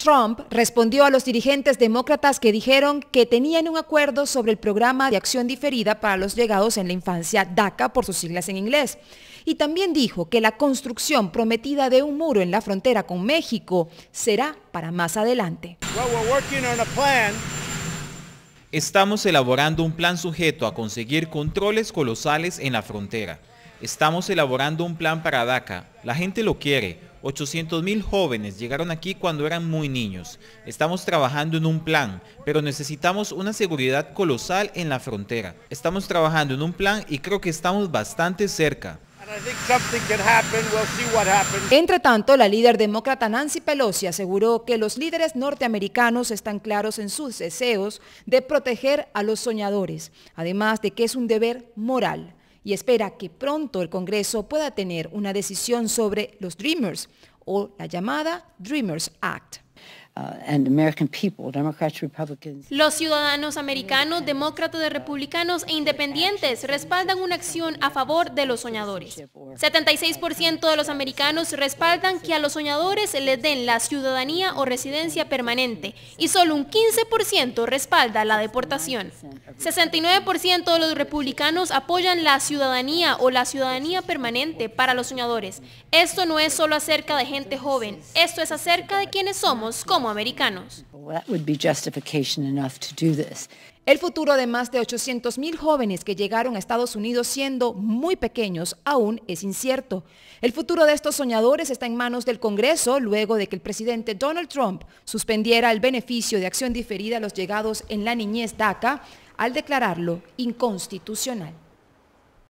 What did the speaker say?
Trump respondió a los dirigentes demócratas que dijeron que tenían un acuerdo sobre el programa de acción diferida para los llegados en la infancia, DACA por sus siglas en inglés. Y también dijo que la construcción prometida de un muro en la frontera con México será para más adelante. Estamos elaborando un plan sujeto a conseguir controles colosales en la frontera. Estamos elaborando un plan para DACA. La gente lo quiere 800.000 jóvenes llegaron aquí cuando eran muy niños. Estamos trabajando en un plan, pero necesitamos una seguridad colosal en la frontera. Estamos trabajando en un plan y creo que estamos bastante cerca. Entre tanto, la líder demócrata Nancy Pelosi aseguró que los líderes norteamericanos están claros en sus deseos de proteger a los soñadores, además de que es un deber moral y espera que pronto el Congreso pueda tener una decisión sobre los Dreamers o la llamada Dreamers Act. Uh, los ciudadanos americanos, demócratas, de republicanos e independientes respaldan una acción a favor de los soñadores. 76% de los americanos respaldan que a los soñadores les den la ciudadanía o residencia permanente y solo un 15% respalda la deportación. 69% de los republicanos apoyan la ciudadanía o la ciudadanía permanente para los soñadores. Esto no es solo acerca de gente joven, esto es acerca de quienes somos como americanos. El futuro de más de mil jóvenes que llegaron a Estados Unidos siendo muy pequeños aún es incierto. El futuro de estos soñadores está en manos del Congreso luego de que el presidente Donald Trump suspendiera el beneficio de acción diferida a los llegados en la niñez DACA al declararlo inconstitucional.